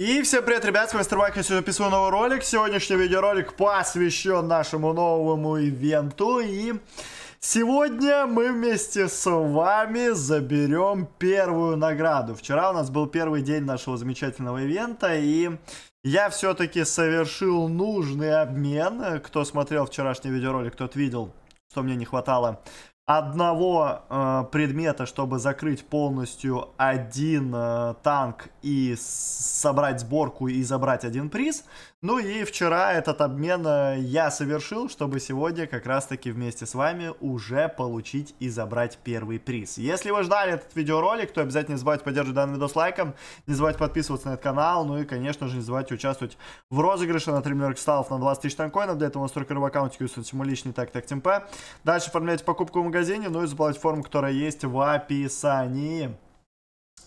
И всем привет, ребят, с вами Мистер я сегодня записываю новый ролик. Сегодняшний видеоролик посвящен нашему новому ивенту. И сегодня мы вместе с вами заберем первую награду. Вчера у нас был первый день нашего замечательного ивента, и я все-таки совершил нужный обмен. Кто смотрел вчерашний видеоролик, тот видел, что мне не хватало одного э, предмета, чтобы закрыть полностью один э, танк и собрать сборку и забрать один приз. Ну и вчера этот обмен э, я совершил, чтобы сегодня как раз-таки вместе с вами уже получить и забрать первый приз. Если вы ждали этот видеоролик, то обязательно не забывайте поддерживать данный видос лайком, не забывайте подписываться на этот канал, ну и, конечно же, не забывайте участвовать в розыгрыше на 3 миллиона кристаллов на 20 тысяч танкоинов. Для этого у нас только в аккаунте QSUN ему личный так так темпе. Дальше оформляйте покупку в магазине, ну и заплатить форму, которая есть в описании.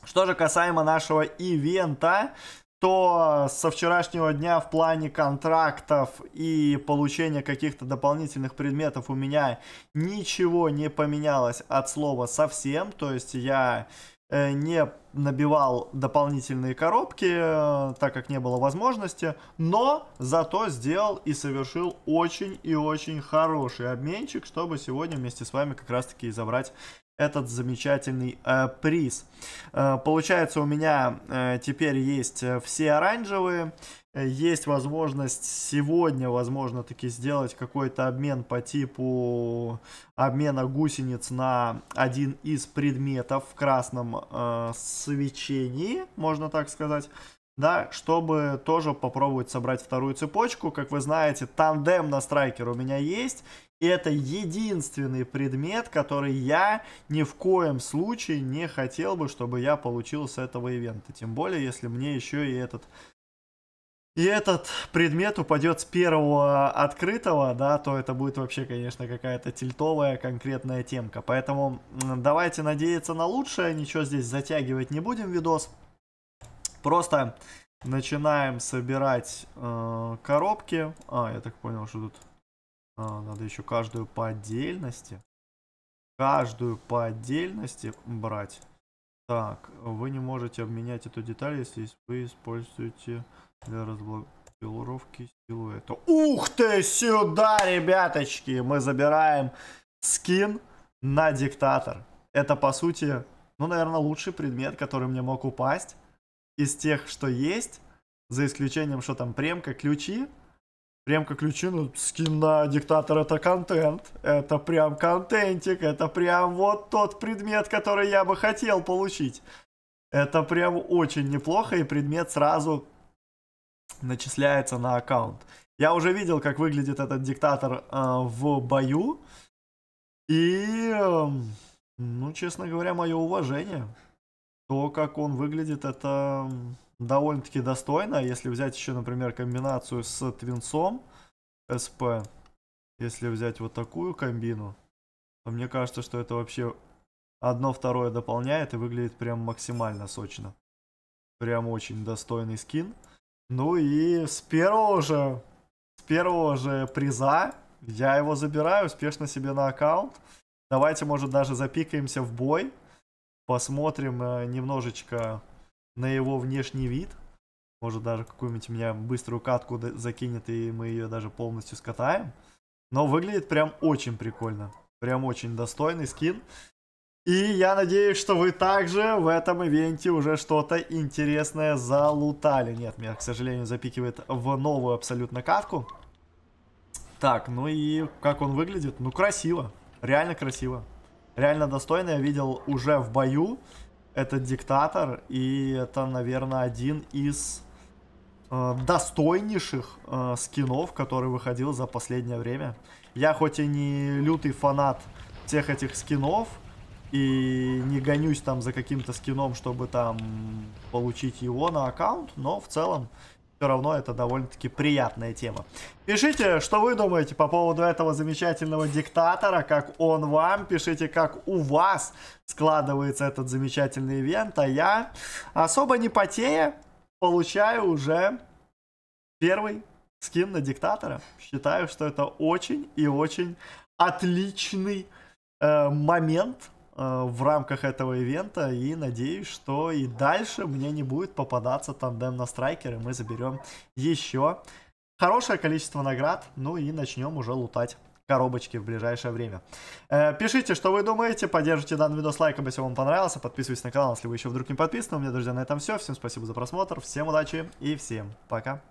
Что же касаемо нашего ивента, то со вчерашнего дня в плане контрактов и получения каких-то дополнительных предметов у меня ничего не поменялось от слова совсем. То есть я э, не набивал дополнительные коробки, э, так как не было возможности, но зато сделал и совершил очень и очень хороший обменчик, чтобы сегодня вместе с вами как раз таки и забрать этот замечательный э, приз. Э, получается, у меня э, теперь есть э, все оранжевые. Есть возможность сегодня, возможно, таки сделать какой-то обмен по типу обмена гусениц на один из предметов в красном э, свечении, можно так сказать да, чтобы тоже попробовать собрать вторую цепочку. Как вы знаете, тандем на страйкер у меня есть, и это единственный предмет, который я ни в коем случае не хотел бы, чтобы я получил с этого ивента. Тем более, если мне еще и этот и этот предмет упадет с первого открытого, да, то это будет вообще, конечно, какая-то тильтовая конкретная темка. Поэтому давайте надеяться на лучшее, ничего здесь затягивать не будем видос. Просто начинаем собирать э, коробки. А, я так понял, что тут а, надо еще каждую по отдельности. Каждую по отдельности брать. Так, вы не можете обменять эту деталь, если вы используете для разблокировки силуэта. Ух ты, сюда, ребяточки! Мы забираем скин на диктатор. Это, по сути, ну, наверное, лучший предмет, который мне мог упасть из тех, что есть, за исключением, что там премка, ключи. Премка ключи, ну, скин на диктатор это контент. Это прям контентик, это прям вот тот предмет, который я бы хотел получить. Это прям очень неплохо, и предмет сразу начисляется на аккаунт. Я уже видел, как выглядит этот диктатор э, в бою. И, э, ну, честно говоря, мое уважение то, как он выглядит, это довольно-таки достойно. Если взять еще, например, комбинацию с Твинцом СП, если взять вот такую комбину, то мне кажется, что это вообще одно второе дополняет и выглядит прям максимально сочно. Прям очень достойный скин. Ну и с первого же, с первого же приза я его забираю успешно себе на аккаунт. Давайте, может, даже запикаемся в бой. Посмотрим э, немножечко на его внешний вид. Может даже какую-нибудь у меня быструю катку закинет и мы ее даже полностью скатаем. Но выглядит прям очень прикольно. Прям очень достойный скин. И я надеюсь, что вы также в этом ивенте уже что-то интересное залутали. Нет, меня, к сожалению, запикивает в новую абсолютно катку. Так, ну и как он выглядит? Ну, красиво. Реально красиво реально достойно я видел уже в бою. этот диктатор, и это, наверное, один из э, достойнейших э, скинов, который выходил за последнее время. Я хоть и не лютый фанат всех этих скинов, и не гонюсь там за каким-то скином, чтобы там получить его на аккаунт, но в целом все равно это довольно-таки приятная тема. Пишите, что вы думаете по поводу этого замечательного диктатора, как он вам. Пишите, как у вас складывается этот замечательный ивент. А я, особо не потея, получаю уже первый скин на диктатора. Считаю, что это очень и очень отличный э, момент Э, в рамках этого ивента и надеюсь, что и дальше мне не будет попадаться тандем на страйкеры, мы заберем еще хорошее количество наград, ну и начнем уже лутать коробочки в ближайшее время. Э, пишите, что вы думаете, поддержите данный видос лайком, если вам понравился, подписывайтесь на канал, если вы еще вдруг не подписаны. У меня, друзья, на этом все. Всем спасибо за просмотр, всем удачи и всем пока.